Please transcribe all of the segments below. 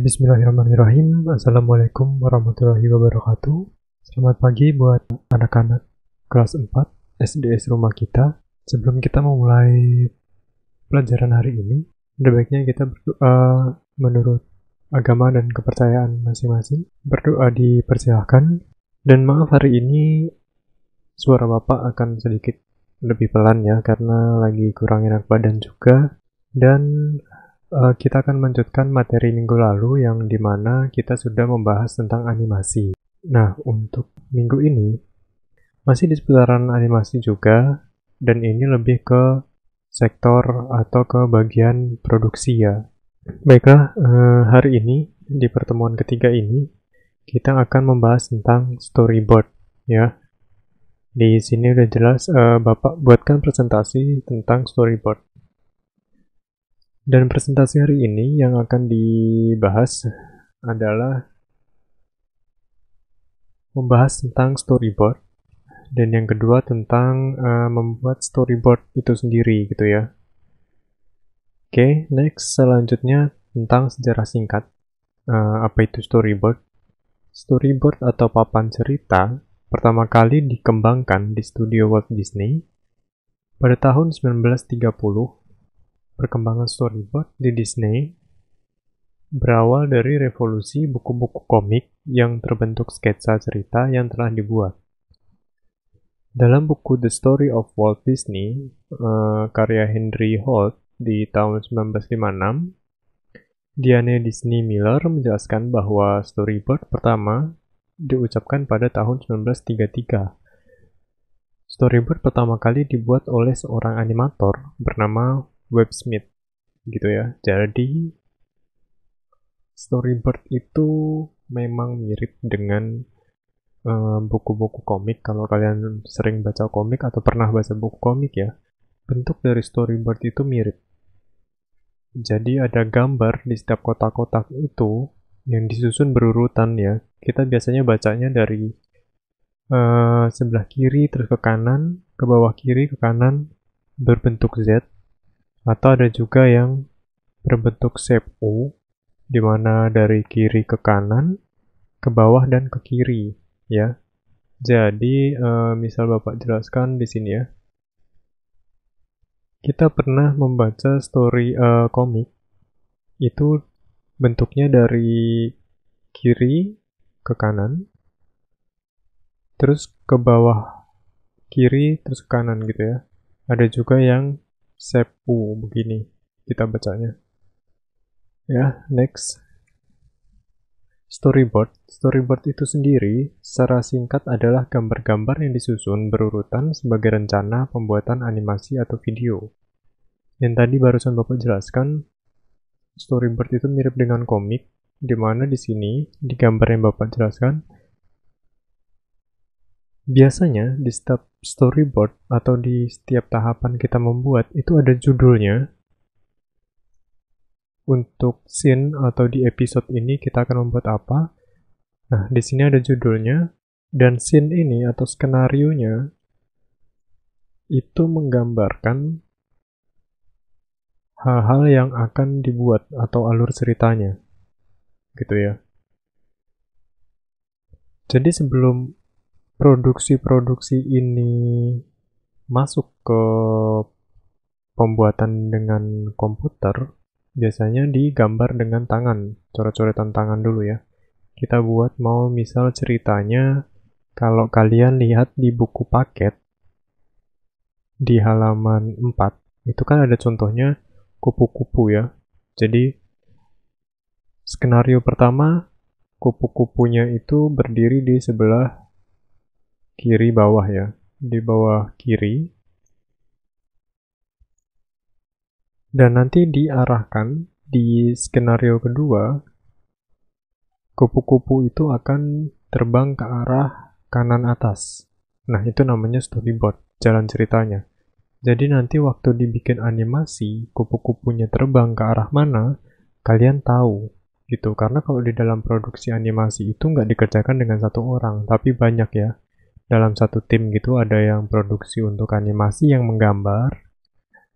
Bismillahirrahmanirrahim. Assalamualaikum warahmatullahi wabarakatuh. Selamat pagi buat anak-anak kelas 4 SDS rumah kita. Sebelum kita memulai pelajaran hari ini, sebaiknya baiknya kita berdoa menurut agama dan kepercayaan masing-masing. Berdoa dipersilahkan. Dan maaf hari ini suara Bapak akan sedikit lebih pelan ya, karena lagi kurang enak badan juga. Dan Eh, kita akan melanjutkan materi minggu lalu yang dimana kita sudah membahas tentang animasi. Nah, untuk minggu ini masih di seputaran animasi juga, dan ini lebih ke sektor atau ke bagian produksi ya. Baiklah, eh, hari ini di pertemuan ketiga ini kita akan membahas tentang storyboard ya. Di sini udah jelas eh, Bapak buatkan presentasi tentang storyboard. Dan presentasi hari ini yang akan dibahas adalah membahas tentang storyboard dan yang kedua tentang uh, membuat storyboard itu sendiri gitu ya. Oke, okay, next selanjutnya tentang sejarah singkat. Uh, apa itu storyboard? Storyboard atau papan cerita pertama kali dikembangkan di studio Walt Disney pada tahun 1930 Perkembangan storyboard di Disney berawal dari revolusi buku-buku komik yang terbentuk sketsa cerita yang telah dibuat. Dalam buku The Story of Walt Disney, uh, karya Henry Holt di tahun 1956, Diane Disney Miller menjelaskan bahwa storyboard pertama diucapkan pada tahun 1933. Storyboard pertama kali dibuat oleh seorang animator bernama Websmith gitu ya. Jadi storyboard itu memang mirip dengan buku eh, buku-buku komik kalau kalian sering baca komik atau pernah baca buku komik ya. Bentuk dari storyboard itu mirip. Jadi ada gambar di setiap kotak-kotak itu yang disusun berurutan ya. Kita biasanya bacanya dari uh, sebelah kiri terus ke kanan, ke bawah kiri ke kanan berbentuk Z atau ada juga yang berbentuk shape U, di mana dari kiri ke kanan, ke bawah dan ke kiri, ya. Jadi, uh, misal Bapak jelaskan di sini ya. Kita pernah membaca story uh, komik, itu bentuknya dari kiri ke kanan, terus ke bawah kiri, terus ke kanan gitu ya. Ada juga yang sepu begini kita bacanya ya next storyboard storyboard itu sendiri secara singkat adalah gambar-gambar yang disusun berurutan sebagai rencana pembuatan animasi atau video yang tadi barusan bapak jelaskan storyboard itu mirip dengan komik di mana di sini di gambar yang bapak jelaskan biasanya di setiap storyboard atau di setiap tahapan kita membuat itu ada judulnya untuk scene atau di episode ini kita akan membuat apa. Nah, di sini ada judulnya dan scene ini atau skenario-nya itu menggambarkan hal-hal yang akan dibuat atau alur ceritanya. Gitu ya. Jadi sebelum produksi-produksi ini masuk ke pembuatan dengan komputer, biasanya digambar dengan tangan, coret-coretan tangan dulu ya. Kita buat mau misal ceritanya, kalau kalian lihat di buku paket, di halaman 4, itu kan ada contohnya kupu-kupu ya. Jadi, skenario pertama, kupu-kupunya itu berdiri di sebelah kiri bawah ya, di bawah kiri. Dan nanti diarahkan di skenario kedua, kupu-kupu itu akan terbang ke arah kanan atas. Nah, itu namanya storyboard, jalan ceritanya. Jadi nanti waktu dibikin animasi, kupu-kupunya terbang ke arah mana, kalian tahu gitu. Karena kalau di dalam produksi animasi itu nggak dikerjakan dengan satu orang, tapi banyak ya dalam satu tim gitu ada yang produksi untuk animasi yang menggambar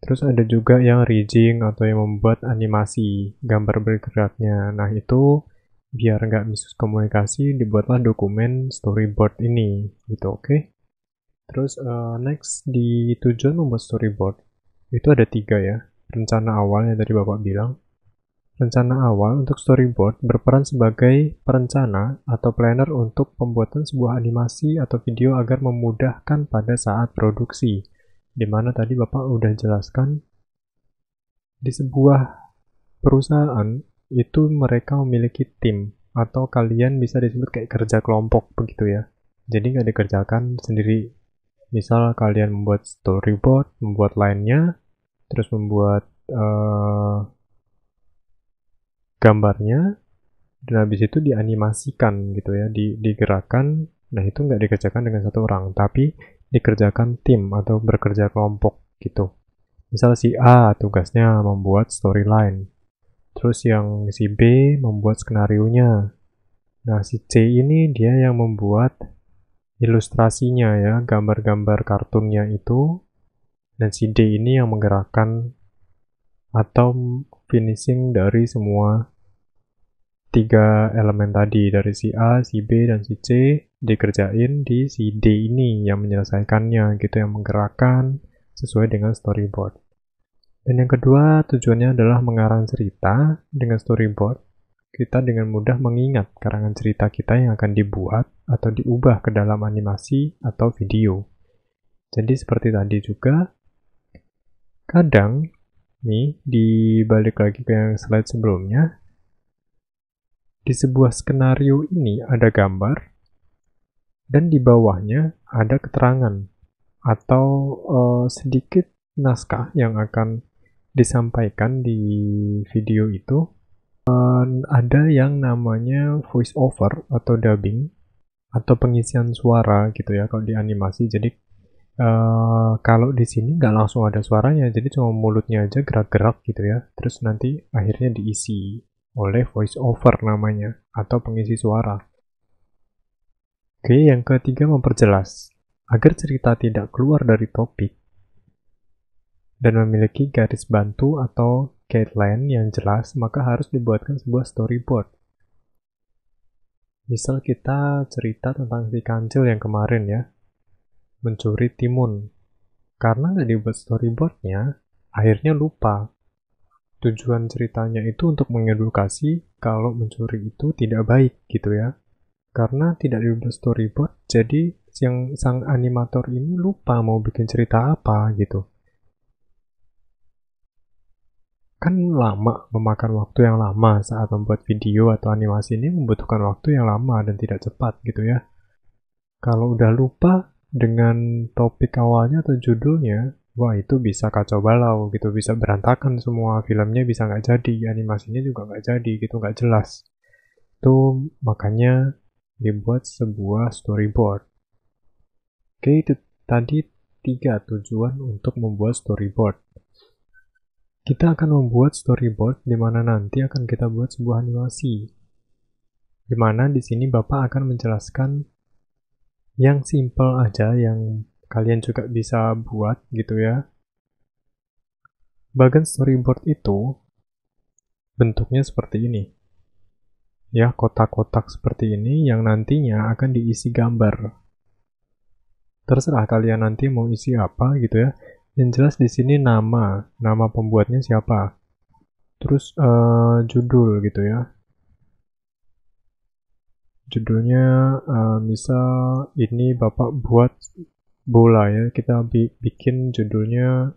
terus ada juga yang rigging atau yang membuat animasi gambar bergeraknya nah itu biar nggak komunikasi dibuatlah dokumen storyboard ini gitu oke okay? terus uh, next di tujuan membuat storyboard itu ada tiga ya rencana awalnya dari bapak bilang Rencana awal untuk storyboard berperan sebagai perencana atau planner untuk pembuatan sebuah animasi atau video agar memudahkan pada saat produksi. Di mana tadi Bapak udah jelaskan, di sebuah perusahaan itu mereka memiliki tim atau kalian bisa disebut kayak kerja kelompok begitu ya. Jadi nggak dikerjakan sendiri. Misal kalian membuat storyboard, membuat lainnya, terus membuat uh, gambarnya dan habis itu dianimasikan gitu ya di, digerakkan nah itu nggak dikerjakan dengan satu orang tapi dikerjakan tim atau bekerja kelompok gitu misal si A tugasnya membuat storyline terus yang si B membuat skenario nya nah si C ini dia yang membuat ilustrasinya ya gambar-gambar kartunnya itu dan si D ini yang menggerakkan atau finishing dari semua tiga elemen tadi dari si A, si B, dan si C dikerjain di si D ini yang menyelesaikannya gitu yang menggerakkan sesuai dengan storyboard. Dan yang kedua tujuannya adalah mengarang cerita dengan storyboard. Kita dengan mudah mengingat karangan cerita kita yang akan dibuat atau diubah ke dalam animasi atau video. Jadi seperti tadi juga, kadang nih balik lagi ke yang slide sebelumnya di sebuah skenario ini ada gambar dan di bawahnya ada keterangan atau uh, sedikit naskah yang akan disampaikan di video itu dan ada yang namanya voice over atau dubbing atau pengisian suara gitu ya kalau di animasi jadi Eh, kalau di sini nggak langsung ada suaranya, jadi cuma mulutnya aja gerak-gerak gitu ya. Terus nanti akhirnya diisi oleh voice over namanya atau pengisi suara. Oke, yang ketiga memperjelas agar cerita tidak keluar dari topik dan memiliki garis bantu atau guideline yang jelas, maka harus dibuatkan sebuah storyboard. Misal kita cerita tentang si kancil yang kemarin ya, mencuri timun. Karena nggak dibuat storyboardnya, akhirnya lupa. Tujuan ceritanya itu untuk mengedukasi kalau mencuri itu tidak baik gitu ya. Karena tidak dibuat storyboard, jadi yang sang animator ini lupa mau bikin cerita apa gitu. Kan lama memakan waktu yang lama saat membuat video atau animasi ini membutuhkan waktu yang lama dan tidak cepat gitu ya. Kalau udah lupa, dengan topik awalnya atau judulnya, wah itu bisa kacau balau gitu, bisa berantakan semua filmnya bisa nggak jadi, animasinya juga nggak jadi gitu, nggak jelas. Itu makanya dibuat sebuah storyboard. Oke, itu tadi tiga tujuan untuk membuat storyboard. Kita akan membuat storyboard di mana nanti akan kita buat sebuah animasi. Di mana di sini Bapak akan menjelaskan yang simple aja yang kalian juga bisa buat gitu ya. Bagan storyboard itu bentuknya seperti ini. Ya, kotak-kotak seperti ini yang nantinya akan diisi gambar. Terserah kalian nanti mau isi apa gitu ya. Yang jelas di sini nama, nama pembuatnya siapa. Terus uh, judul gitu ya judulnya uh, misal ini bapak buat bola ya kita bi bikin judulnya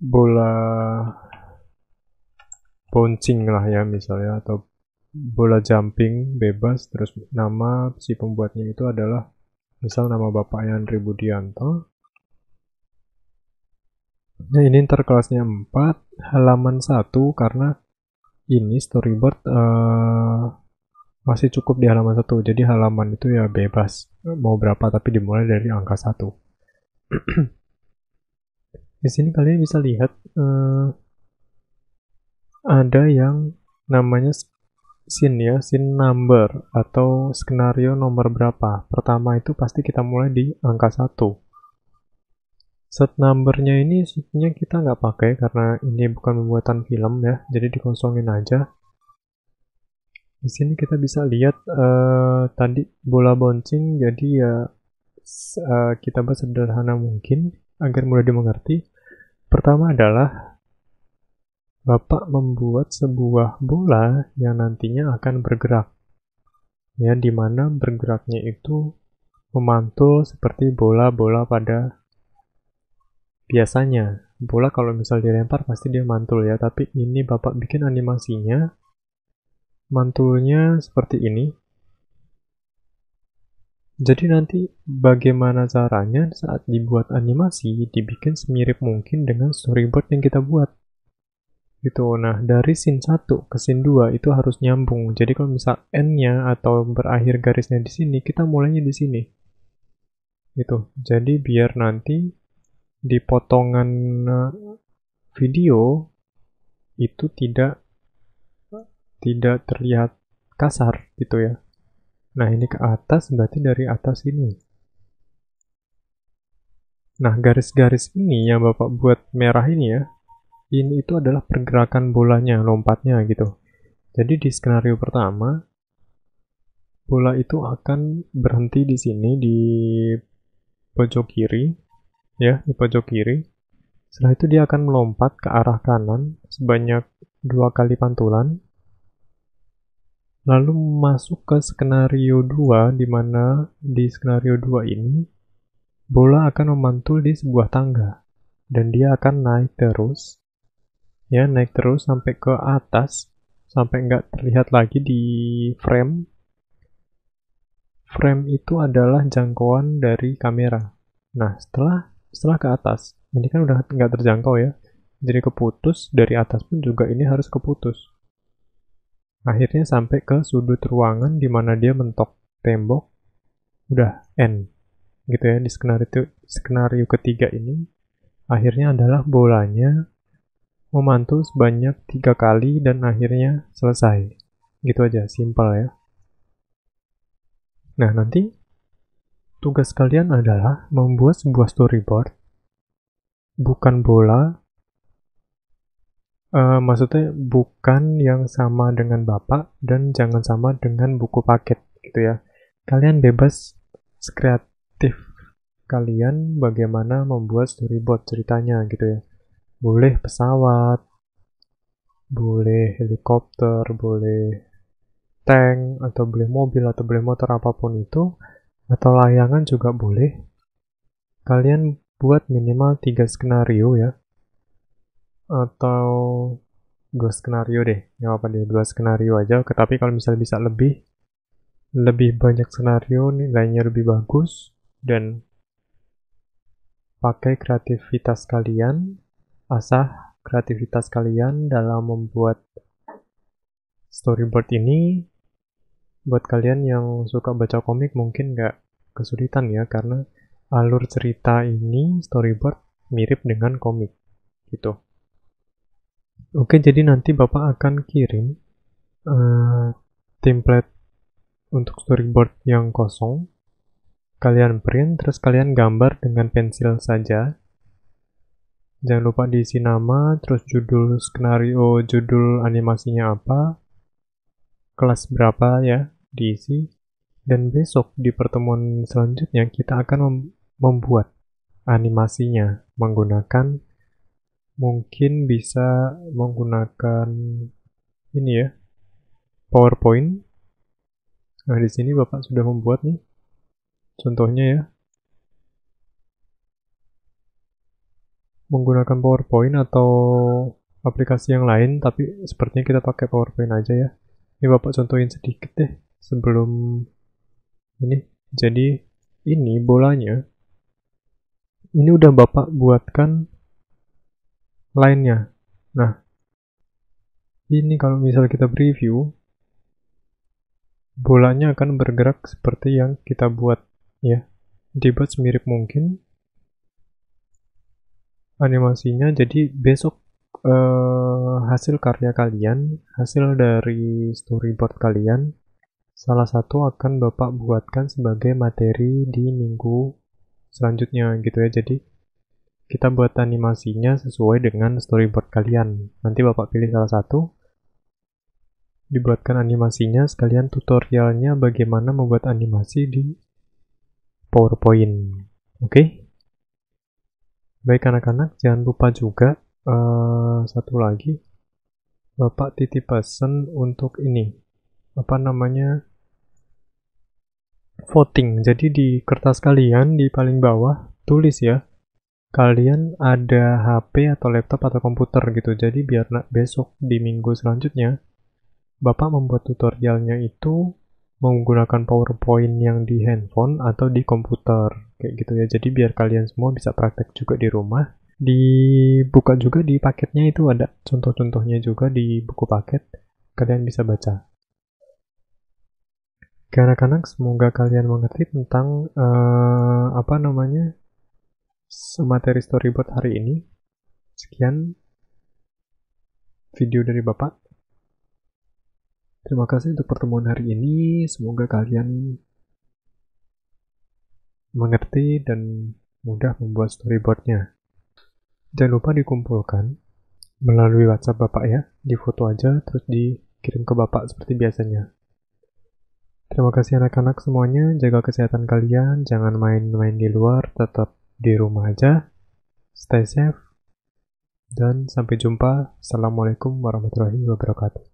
bola bouncing lah ya misalnya atau bola jumping bebas terus nama si pembuatnya itu adalah misal nama bapak Andri Budianto nah ini ntar kelasnya 4 halaman 1 karena ini storyboard uh, masih cukup di halaman satu. Jadi halaman itu ya bebas mau berapa tapi dimulai dari angka satu. di sini kalian bisa lihat uh, ada yang namanya scene ya, scene number atau skenario nomor berapa. Pertama itu pasti kita mulai di angka satu Set numbernya ini sebenarnya kita nggak pakai karena ini bukan pembuatan film ya, jadi dikosongin aja. Di sini kita bisa lihat uh, tadi bola bouncing, jadi ya uh, kita bahas sederhana mungkin agar mudah dimengerti. Pertama adalah Bapak membuat sebuah bola yang nantinya akan bergerak. Ya, di mana bergeraknya itu memantul seperti bola-bola pada biasanya. Bola kalau misal dilempar pasti dia mantul ya, tapi ini Bapak bikin animasinya mantulnya seperti ini. Jadi nanti bagaimana caranya saat dibuat animasi dibikin semirip mungkin dengan storyboard yang kita buat. Gitu. Nah, dari scene 1 ke scene 2 itu harus nyambung. Jadi kalau misal end-nya atau berakhir garisnya di sini, kita mulainya di sini. Gitu. Jadi biar nanti di potongan eh, video itu tidak tidak terlihat kasar gitu ya. Nah ini ke atas berarti dari atas ini. Nah garis-garis ini yang Bapak buat merah ini ya, ini itu adalah pergerakan bolanya, lompatnya gitu. Jadi di skenario pertama, bola itu akan berhenti di sini di pojok kiri, ya di pojok kiri. Setelah itu dia akan melompat ke arah kanan sebanyak dua kali pantulan lalu masuk ke skenario 2 di mana di skenario 2 ini bola akan memantul di sebuah tangga dan dia akan naik terus ya naik terus sampai ke atas sampai nggak terlihat lagi di frame frame itu adalah jangkauan dari kamera nah setelah setelah ke atas ini kan udah nggak terjangkau ya jadi keputus dari atas pun juga ini harus keputus Akhirnya sampai ke sudut ruangan di mana dia mentok tembok. Udah end. Gitu ya di skenario skenario ketiga ini. Akhirnya adalah bolanya memantul sebanyak tiga kali dan akhirnya selesai. Gitu aja, simple ya. Nah, nanti tugas kalian adalah membuat sebuah storyboard bukan bola Uh, maksudnya bukan yang sama dengan bapak dan jangan sama dengan buku paket gitu ya. Kalian bebas kreatif kalian bagaimana membuat storyboard ceritanya gitu ya. Boleh pesawat, boleh helikopter, boleh tank atau boleh mobil atau boleh motor apapun itu atau layangan juga boleh. Kalian buat minimal tiga skenario ya atau dua skenario deh nggak apa deh dua skenario aja tetapi kalau misalnya bisa lebih lebih banyak skenario nilainya lebih bagus dan pakai kreativitas kalian asah kreativitas kalian dalam membuat storyboard ini buat kalian yang suka baca komik mungkin nggak kesulitan ya karena alur cerita ini storyboard mirip dengan komik gitu Oke, jadi nanti Bapak akan kirim uh, template untuk storyboard yang kosong. Kalian print, terus kalian gambar dengan pensil saja. Jangan lupa diisi nama, terus judul skenario, judul animasinya apa, kelas berapa ya, diisi. Dan besok di pertemuan selanjutnya kita akan membuat animasinya menggunakan mungkin bisa menggunakan ini ya PowerPoint. Nah di sini bapak sudah membuat nih contohnya ya menggunakan PowerPoint atau aplikasi yang lain, tapi sepertinya kita pakai PowerPoint aja ya. Ini Bapak contohin sedikit deh sebelum ini. Jadi ini bolanya ini udah Bapak buatkan lainnya. Nah, ini kalau misal kita preview, bolanya akan bergerak seperti yang kita buat ya. Dibuat semirip mungkin animasinya. Jadi besok eh, hasil karya kalian, hasil dari storyboard kalian, salah satu akan Bapak buatkan sebagai materi di minggu selanjutnya gitu ya. Jadi kita buat animasinya sesuai dengan storyboard kalian. Nanti Bapak pilih salah satu. Dibuatkan animasinya, sekalian tutorialnya bagaimana membuat animasi di PowerPoint. Oke? Okay? Baik anak-anak, jangan lupa juga uh, satu lagi. Bapak titip pesan untuk ini. Apa namanya? Voting. Jadi di kertas kalian di paling bawah tulis ya kalian ada HP atau laptop atau komputer gitu. Jadi biar nak besok di minggu selanjutnya Bapak membuat tutorialnya itu menggunakan PowerPoint yang di handphone atau di komputer kayak gitu ya. Jadi biar kalian semua bisa praktek juga di rumah. Dibuka juga di paketnya itu ada contoh-contohnya juga di buku paket. Kalian bisa baca. karena kanak semoga kalian mengerti tentang uh, apa namanya semateri storyboard hari ini. Sekian video dari Bapak. Terima kasih untuk pertemuan hari ini. Semoga kalian mengerti dan mudah membuat storyboardnya. Jangan lupa dikumpulkan melalui WhatsApp Bapak ya, di foto aja terus dikirim ke Bapak seperti biasanya. Terima kasih anak-anak semuanya, jaga kesehatan kalian, jangan main-main di luar, tetap di rumah aja. Stay safe. Dan sampai jumpa. Assalamualaikum warahmatullahi wabarakatuh.